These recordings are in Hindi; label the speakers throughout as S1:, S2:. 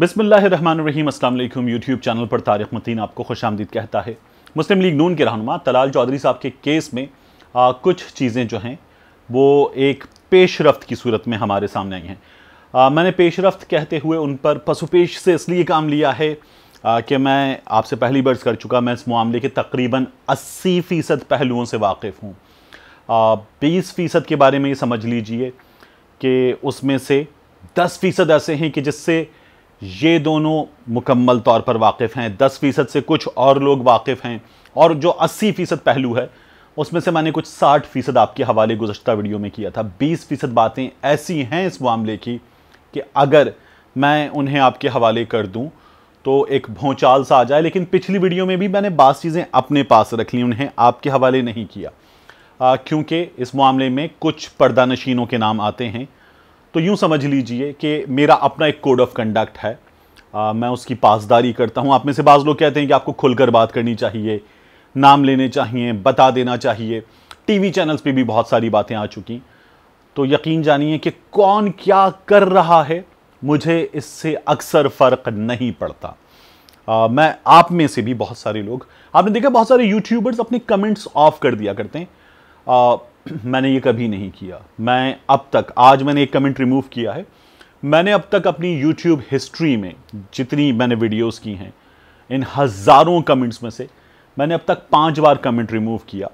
S1: बिसमीम अल्लाम यूट्यूब चैनल पर तारिक मतीन आपको खुश आमदीद कहता है मुस्लिम लीग नून के रहनुमा तलाल चौधरी साहब के केस में आ, कुछ चीज़ें जो हैं वो एक पेशरफ्त की सूरत में हमारे सामने आई हैं आ, मैंने पेशरफ्त कहते हुए उन पर पसुपेश से इसलिए काम लिया है आ, कि मैं आपसे पहली बर्ज कर चुका मैं इस मामले के तकरीबन अस्सी फ़ीसद पहलुओं से वाकिफ़ हूँ बीस फ़ीसद के बारे में ये समझ लीजिए कि उसमें से दस फ़ीसद ऐसे हैं कि जिससे ये दोनों मुकम्मल तौर पर वाकिफ़ हैं दस फ़ीसद से कुछ और लोग वाकिफ़ हैं और जो अस्सी फ़ीसद पहलू है उसमें से मैंने कुछ साठ फ़ीसद आपके हवाले गुजशत वीडियो में किया था बीस फ़ीसद बातें ऐसी हैं इस मामले की कि अगर मैं उन्हें आपके हवाले कर दूँ तो एक भोंचाल सा आ जाए लेकिन पिछली वीडियो में भी मैंने बास चीज़ें अपने पास रख ली उन्हें आपके हवाले नहीं किया क्योंकि इस मामले में कुछ पर्दा नशीनों के नाम आते हैं तो यूँ समझ लीजिए कि मेरा अपना एक कोड ऑफ कंडक्ट है आ, मैं उसकी पासदारी करता हूँ आप में से बाज़ लोग कहते हैं कि आपको खुलकर बात करनी चाहिए नाम लेने चाहिए बता देना चाहिए टीवी चैनल्स पे भी बहुत सारी बातें आ चुकी तो यकीन जानिए कि कौन क्या कर रहा है मुझे इससे अक्सर फ़र्क नहीं पड़ता आ, मैं आप में से भी बहुत सारे लोग आपने देखा बहुत सारे यूट्यूबर्स अपने कमेंट्स ऑफ कर दिया करते हैं मैंने ये कभी नहीं किया मैं अब तक आज मैंने एक कमेंट रिमूव किया है मैंने अब तक अपनी यूट्यूब हिस्ट्री में जितनी मैंने वीडियोस की हैं इन हज़ारों कमेंट्स में से मैंने अब तक पांच बार कमेंट रिमूव किया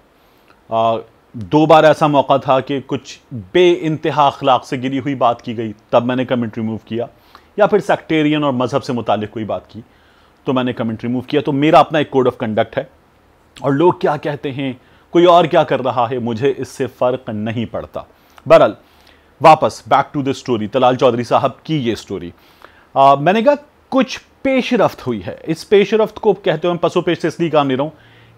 S1: आ, दो बार ऐसा मौका था कि कुछ बे इंतहा अखलाक से गिरी हुई बात की गई तब मैंने कमेंट रिमूव किया या फिर सेक्टेरियन और मज़हब से मुतल कोई बात की तो मैंने कमेंट रिमूव किया तो मेरा अपना एक कोड ऑफ कंडक्ट है और लोग क्या कहते हैं कोई और क्या कर रहा है मुझे इससे फ़र्क नहीं पड़ता बहरहाल वापस back to the story Talal Chaudhry साहब की ये स्टोरी आ, मैंने कहा कुछ रफ्त हुई है इस रफ्त को कहते हुए पसो पेश से इसलिए काम ले रहा हूँ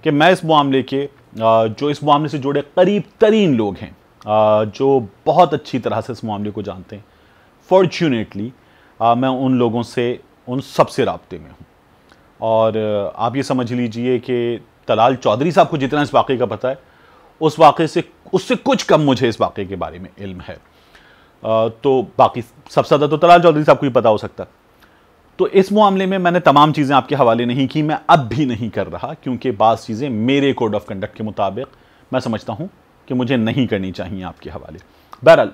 S1: कि मैं इस मामले के जो इस मामले से जुड़े करीब तरीन लोग हैं जो बहुत अच्छी तरह से इस मामले को जानते हैं फॉर्चुनेटली मैं उन लोगों से उन सबसे रबते में हूँ और आप ये समझ लीजिए कि तलाल चौधरी साहब को जितना इस वाक़े का पता है उस वाक़े से उससे कुछ कम मुझे इस वाक़े के बारे में इल्म है तो बाकी सबसे ज़्यादा तो तलाल चौधरी साहब को ही पता हो सकता तो इस मामले में मैंने तमाम चीज़ें आपके हवाले नहीं की मैं अब भी नहीं कर रहा क्योंकि बाद चीज़ें मेरे कोड ऑफ कंडक्ट के मुताबिक मैं समझता हूँ कि मुझे नहीं करनी चाहिए आपके हवाले बहरहाल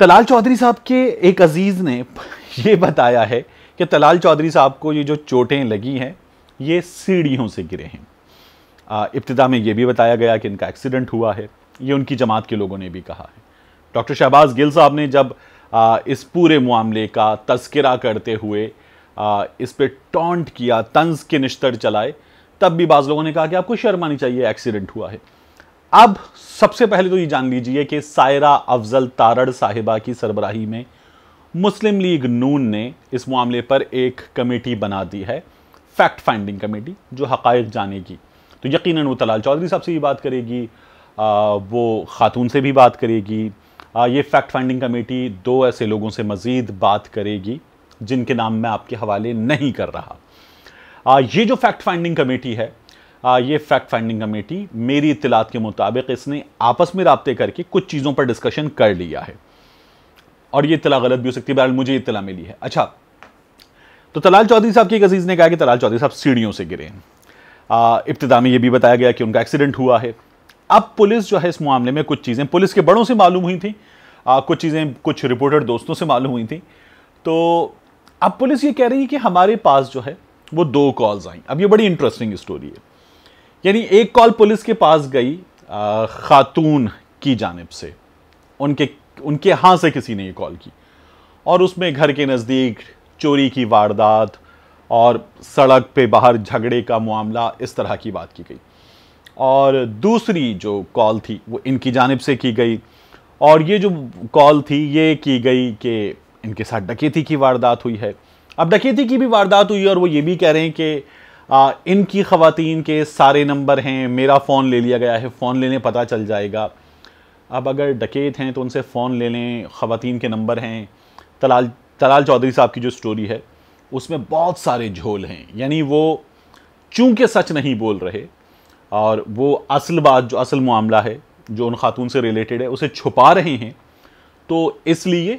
S1: तलाल चौधरी साहब के एक अज़ीज़ ने ये बताया है कि तलाल चौधरी साहब को ये जो चोटें लगी हैं ये सीढ़ियों से गिरे हैं इब्तदा में ये भी बताया गया कि इनका एक्सीडेंट हुआ है ये उनकी जमात के लोगों ने भी कहा है डॉक्टर शहबाज गिल साहब ने जब आ, इस पूरे मामले का तस्करा करते हुए आ, इस पर टॉन्ट किया तंज के निश्तर चलाए तब भी बाज़ लोगों ने कहा कि आपको आनी चाहिए एक्सीडेंट हुआ है अब सबसे पहले तो ये जान लीजिए कि सायरा अफजल तारड़ साहिबा की सरबराही में मुस्लिम लीग नून ने इस मामले पर एक कमेटी बना दी है फैक्ट फाइंडिंग कमेटी जो हक़ जाने की तो यकीन वो तलाल चौधरी साहब से भी बात करेगी आ, वो ख़ातून से भी बात करेगी आ, ये फैक्ट फाइंडिंग कमेटी दो ऐसे लोगों से मज़ीद बात करेगी जिनके नाम मैं आपके हवाले नहीं कर रहा आ, ये जो फैक्ट फाइंडिंग कमेटी है आ, ये फैक्ट फाइंडिंग कमेटी मेरी इतलात के मुताबिक इसने आपस में रबते करके कुछ चीज़ों पर डिस्कशन कर लिया है और ये इतला गलत भी हो सकती है बहरहाल मुझे इतला मिली है अच्छा तो तलाल चौधरी साहब की एक अजीज़ ने कहा कि तलाल चौधरी साहब सीढ़ियों से गिरे हैं इब्तदा में ये भी बताया गया कि उनका एक्सीडेंट हुआ है अब पुलिस जो है इस मामले में कुछ चीज़ें पुलिस के बड़ों से मालूम हुई थी आ, कुछ चीज़ें कुछ रिपोर्टर दोस्तों से मालूम हुई थी तो अब पुलिस ये कह रही है कि हमारे पास जो है वो दो कॉल्स आई अब ये बड़ी इंटरेस्टिंग स्टोरी है यानी एक कॉल पुलिस के पास गई खातून की जानब से उनके उनके यहाँ से किसी ने ये कॉल की और उसमें घर के नज़दीक चोरी की वारदात और सड़क पे बाहर झगड़े का मामला इस तरह की बात की गई और दूसरी जो कॉल थी वो इनकी जानब से की गई और ये जो कॉल थी ये की गई कि इनके साथ डकेती की वारदात हुई है अब डकेती की भी वारदात हुई है और वो ये भी कह रहे हैं कि इनकी ख़वातीन के सारे नंबर हैं मेरा फ़ोन ले लिया गया है फ़ोन लेने पता चल जाएगा अब अगर डकेत हैं तो उनसे फ़ोन ले लें ख़वातीन के नंबर हैं तलाल तलाल चौधरी साहब की जो स्टोरी है उसमें बहुत सारे झोल हैं यानी वो चूंकि सच नहीं बोल रहे और वो असल बात जो असल मामला है जो उन खातून से रिलेटेड है उसे छुपा रहे हैं तो इसलिए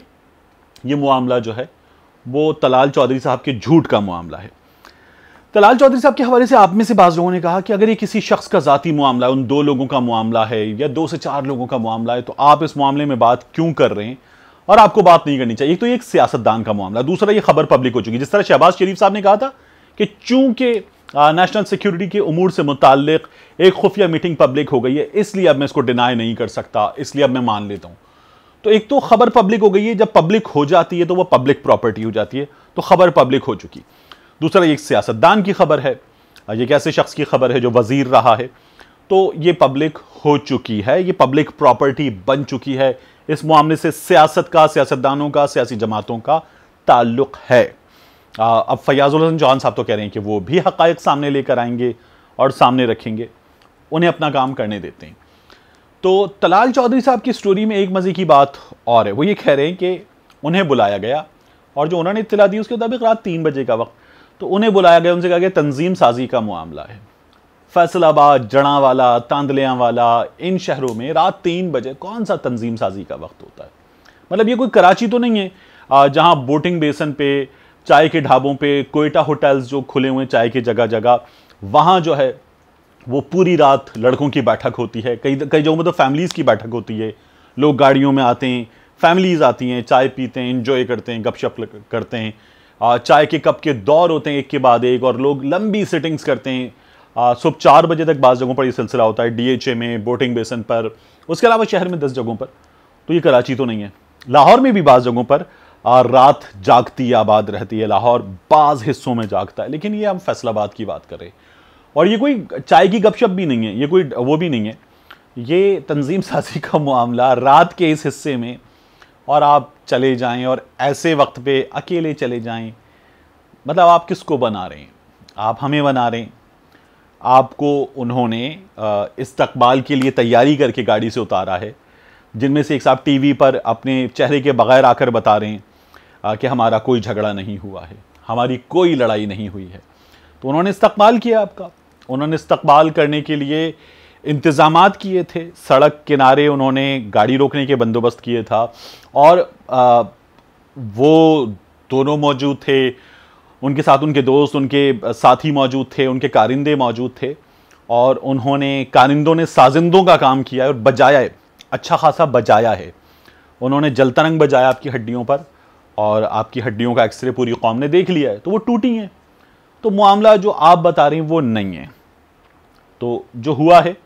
S1: ये मामला जो है वो तलाल चौधरी साहब के झूठ का मामला है तलाल चौधरी साहब के हवाले से आप में से बाज़ लोगों ने कहा कि अगर ये किसी शख्स का ज़ाती मामला है उन दो लोगों का मामला है या दो से चार लोगों का मामला है तो आप इस मामले में बात क्यों कर रहे हैं और आपको बात नहीं करनी चाहिए एक तो एक सियासतदान का मामला दूसरा ये खबर पब्लिक हो चुकी जिस तरह शहबाज शरीफ साहब ने कहा था कि चूंकि नेशनल सिक्योरिटी के उमूर से मुतल एक खुफिया मीटिंग पब्लिक हो गई है इसलिए अब मैं इसको डिनाई नहीं कर सकता इसलिए अब मैं मान लेता हूँ तो एक तो खबर पब्लिक हो गई है जब पब्लिक हो जाती है तो वह पब्लिक प्रॉपर्टी हो जाती है तो खबर पब्लिक हो चुकी दूसरा एक सियासतदान की खबर है ये कैसे शख्स की खबर है जो वजीर रहा है तो ये पब्लिक हो चुकी है ये पब्लिक प्रॉपर्टी बन चुकी है इस मामले से सियासत का सियासतदानों का सियासी जमातों का ताल्लुक है आ, अब फयाजुल हसन जौहान साहब तो कह रहे हैं कि वो भी हक़ सामने लेकर आएंगे और सामने रखेंगे उन्हें अपना काम करने देते हैं तो तलाल चौधरी साहब की स्टोरी में एक मज़े की बात और है वो ये कह रहे हैं कि उन्हें बुलाया गया और जो उन्होंने इतला दी उसके मुताबिक रात तीन बजे का वक्त तो उन्हें बुलाया गया उनसे कहा गया तंजीम साजी का मामला है फैसलाबाद जड़ावाला वाला इन शहरों में रात तीन बजे कौन सा तंजीम साजी का वक्त होता है मतलब ये कोई कराची तो नहीं है जहाँ बोटिंग बेसन पे चाय के ढाबों पे कोयटा होटल्स जो खुले हुए हैं चाय की जगह जगह वहाँ जो है वो पूरी रात लड़कों की बैठक होती है कई कई जगहों में तो फैमिलीज़ की बैठक होती है लोग गाड़ियों में आते हैं फैमिलीज़ आती हैं चाय पीते हैं इन्जॉय करते हैं गपशप करते हैं चाय के कप के दौर होते हैं एक के बाद एक और लोग लंबी सिटिंग्स करते हैं सुबह चार बजे तक बाज़ जगहों पर यह सिलसिला होता है डीएचए में बोटिंग बेसन पर उसके अलावा शहर में दस जगहों पर तो ये कराची तो नहीं है लाहौर में भी बाज़ जगहों पर रात जागती आबाद रहती है लाहौर बाज़ हिस्सों में जागता है लेकिन ये हम फैसलाबाद की बात करें और ये कोई चाय की गपशप भी नहीं है ये कोई वो भी नहीं है ये तंजीम साजी का मामला रात के इस हिस्से में और आप चले जाएं और ऐसे वक्त पे अकेले चले जाएं मतलब आप किसको बना रहे हैं आप हमें बना रहे हैं आपको उन्होंने इस्तकबाल के लिए तैयारी करके गाड़ी से उतारा है जिनमें से एक साहब टीवी पर अपने चेहरे के बगैर आकर बता रहे हैं कि हमारा कोई झगड़ा नहीं हुआ है हमारी कोई लड़ाई नहीं हुई है तो उन्होंने इस्तकबाल किया आपका उन्होंने इस्तकबाल करने के लिए इंतज़ाम किए थे सड़क किनारे उन्होंने गाड़ी रोकने के बंदोबस्त किए था और आ, वो दोनों मौजूद थे उनके साथ उनके दोस्त उनके साथी मौजूद थे उनके कारिंदे मौजूद थे और उन्होंने कारिंदों ने साजिंदों का काम किया है और बजाया है अच्छा खासा बजाया है उन्होंने जलतरंग बजाया आपकी हड्डियों पर और आपकी हड्डियों का एक्सरे पूरी कौम ने देख लिया है तो वो टूटी हैं तो मामला जो आप बता रही हैं वो नहीं है तो जो हुआ है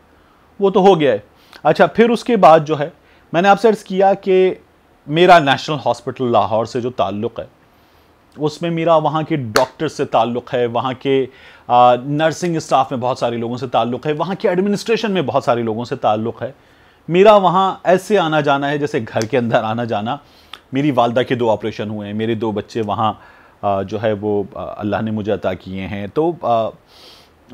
S1: वो तो हो गया है अच्छा फिर उसके बाद जो है मैंने आपसे अर्ज़ किया कि मेरा नेशनल हॉस्पिटल लाहौर से जो ताल्लुक़ है उसमें मेरा वहाँ के डॉक्टर से ताल्लुक़ है वहाँ के नर्सिंग स्टाफ में बहुत सारे लोगों से ताल्लुक़ है वहाँ के एडमिनिस्ट्रेशन में बहुत सारे लोगों से ताल्लुक़ है मेरा वहाँ ऐसे आना जाना है जैसे घर के अंदर आना जाना मेरी वालदा के दो ऑपरेशन हुए हैं मेरे दो बच्चे वहाँ जो है वो अल्लाह ने मुझे अता किए हैं तो आ,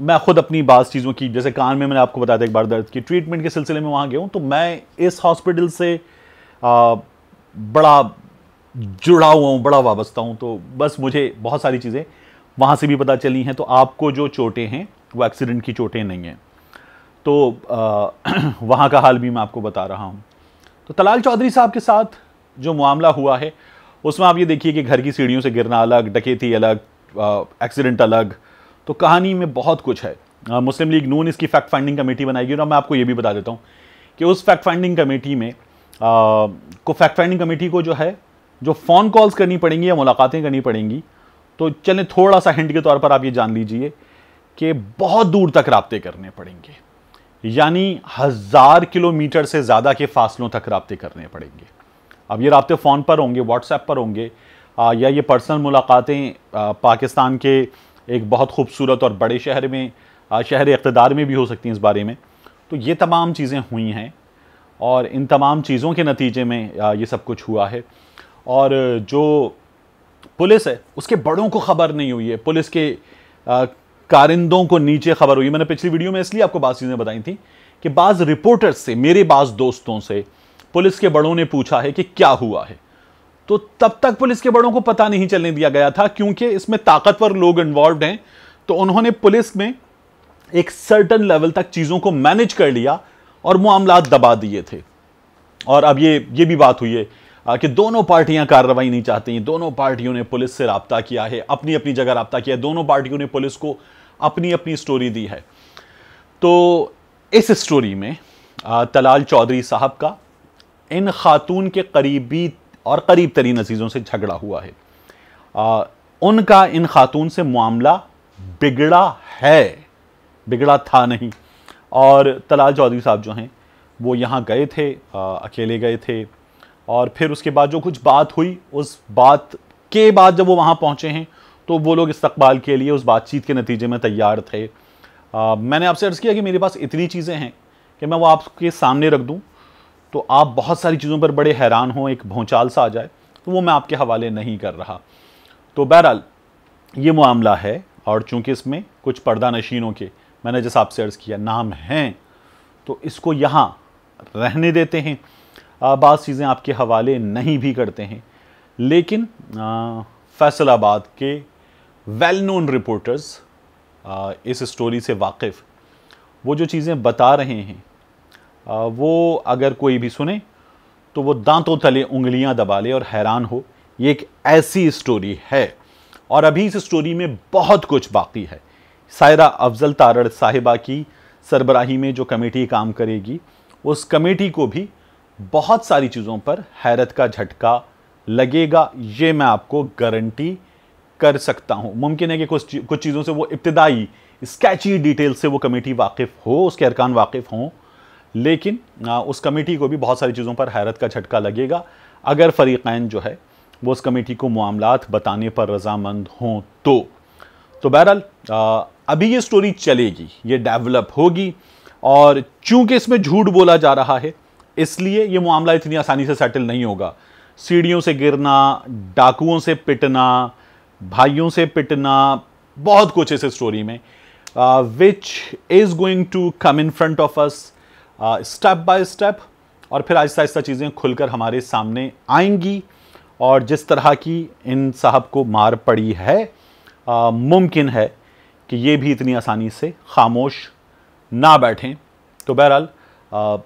S1: मैं ख़ुद अपनी बात चीज़ों की जैसे कान में मैंने आपको बताया था एक बार दर्द की ट्रीटमेंट के सिलसिले में वहाँ गया हूँ तो मैं इस हॉस्पिटल से आ, बड़ा जुड़ा हुआ हूँ बड़ा वाबस्ता हूँ तो बस मुझे बहुत सारी चीज़ें वहाँ से भी पता चली हैं तो आपको जो चोटें हैं वो एक्सीडेंट की चोटें नहीं हैं तो वहाँ का हाल भी मैं आपको बता रहा हूँ तो तलाल चौधरी साहब के साथ जो मामला हुआ है उसमें आप ये देखिए कि घर की सीढ़ियों से गिरना अलग डकेती अलग एक्सीडेंट अलग तो कहानी में बहुत कुछ है आ, मुस्लिम लीग नून इसकी फैक्ट फाइंडिंग कमेटी बनाएगी और मैं आपको ये भी बता देता हूँ कि उस फैक्ट फाइंडिंग कमेटी में आ, को फैक्ट फाइंडिंग कमेटी को जो है जो फ़ोन कॉल्स करनी पड़ेंगी या मुलाकातें करनी पड़ेंगी तो चलें थोड़ा सा हिंट के तौर पर आप ये जान लीजिए कि बहुत दूर तक रबते करने पड़ेंगे यानी हज़ार किलोमीटर से ज़्यादा के फासलों तक रबते करने पड़ेंगे अब ये रबते फ़ोन पर होंगे व्हाट्सएप पर होंगे या ये पर्सनल मुलाकातें पाकिस्तान के एक बहुत खूबसूरत और बड़े शहर में शहर इकतदार में भी हो सकती हैं इस बारे में तो ये तमाम चीज़ें हुई हैं और इन तमाम चीज़ों के नतीजे में ये सब कुछ हुआ है और जो पुलिस है उसके बड़ों को खबर नहीं हुई है पुलिस के कारिंदों को नीचे खबर हुई मैंने पिछली वीडियो में इसलिए आपको बात चीज़ें बताई थी कि बाज़ रिपोर्टर्स से मेरे बाज़ दोस्तों से पुलिस के बड़ों ने पूछा है कि क्या हुआ है तो तब तक पुलिस के बड़ों को पता नहीं चलने दिया गया था क्योंकि इसमें ताकतवर लोग इन्वॉल्व हैं तो उन्होंने पुलिस में एक सर्टन लेवल तक चीज़ों को मैनेज कर लिया और मामला दबा दिए थे और अब ये ये भी बात हुई है कि दोनों पार्टियां कार्रवाई नहीं चाहती हैं दोनों पार्टियों ने पुलिस से रबता किया है अपनी अपनी जगह रबता किया है दोनों पार्टियों ने पुलिस को अपनी अपनी स्टोरी दी है तो इस स्टोरी में तलाल चौधरी साहब का इन खातून के करीबी और करीब तरीन अजीज़ों से झगड़ा हुआ है आ, उनका इन खातून से मामला बिगड़ा है बिगड़ा था नहीं और तलाल चौधरी साहब जो हैं वो यहाँ गए थे आ, अकेले गए थे और फिर उसके बाद जो कुछ बात हुई उस बात के बाद जब वो वहाँ पहुँचे हैं तो वो लोग इस्तकबाल के लिए उस बातचीत के नतीजे में तैयार थे आ, मैंने आपसे अर्ज़ किया कि मेरे पास इतनी चीज़ें हैं कि मैं वो आपके सामने रख दूँ तो आप बहुत सारी चीज़ों पर बड़े हैरान हों एक भौचाल सा आ जाए तो वो मैं आपके हवाले नहीं कर रहा तो बहरहाल ये मामला है और चूंकि इसमें कुछ पर्दा नशीनों के मैंने जैसा आपसे अर्ज़ किया नाम हैं तो इसको यहाँ रहने देते हैं बाज़ चीज़ें आपके हवाले नहीं भी करते हैं लेकिन फैसलाबाद के वेल नोन रिपोर्टर्स इस स्टोरी से वाकिफ़ वो जो चीज़ें बता रहे हैं आ, वो अगर कोई भी सुने तो वो दांतों तले उंगलियां दबा ले और हैरान हो ये एक ऐसी स्टोरी है और अभी इस स्टोरी में बहुत कुछ बाकी है सायरा अफजल तारड़ साहिबा की सरबराही में जो कमेटी काम करेगी उस कमेटी को भी बहुत सारी चीज़ों पर हैरत का झटका लगेगा ये मैं आपको गारंटी कर सकता हूँ मुमकिन है कि कुछ कुछ चीज़ों से वो इब्तदाई स्केची डिटेल से वो कमेटी वाकिफ़ हो उसके अरकान वाकिफ़ हों लेकिन उस कमेटी को भी बहुत सारी चीज़ों पर हैरत का झटका लगेगा अगर फरीक़ैन जो है वो उस कमेटी को मामलात बताने पर रजामंद हों तो तो बहरहाल अभी ये स्टोरी चलेगी ये डेवलप होगी और चूंकि इसमें झूठ बोला जा रहा है इसलिए ये मामला इतनी आसानी से सेटल नहीं होगा सीढ़ियों से गिरना डाकुओं से पिटना भाइयों से पिटना बहुत कुछ इस स्टोरी में which is going to come in front of us step by step और फिर आहिस्ता आहिस्ता चीज़ें खुलकर हमारे सामने आएंगी और जिस तरह की इन साहब को मार पड़ी है uh, मुमकिन है कि ये भी इतनी आसानी से खामोश ना बैठें तो बहरहाल uh,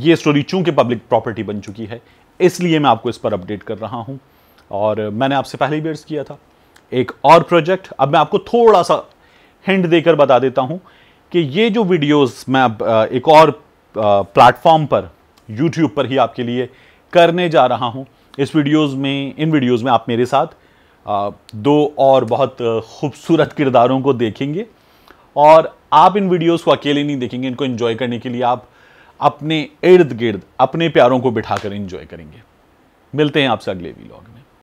S1: ये स्टोरी चूंकि पब्लिक प्रॉपर्टी बन चुकी है इसलिए मैं आपको इस पर अपडेट कर रहा हूँ और मैंने आपसे पहले भी अर्ज़ किया था एक और प्रोजेक्ट अब मैं आपको थोड़ा सा हिंट देकर बता देता हूँ कि ये जो वीडियोस मैं अब एक और प्लेटफॉर्म पर यूट्यूब पर ही आपके लिए करने जा रहा हूँ इस वीडियोस में इन वीडियोस में आप मेरे साथ दो और बहुत खूबसूरत किरदारों को देखेंगे और आप इन वीडियोस को अकेले नहीं देखेंगे इनको एंजॉय करने के लिए आप अपने इर्द गिर्द अपने प्यारों को बिठाकर एंजॉय करेंगे मिलते हैं आपसे अगले वीलॉग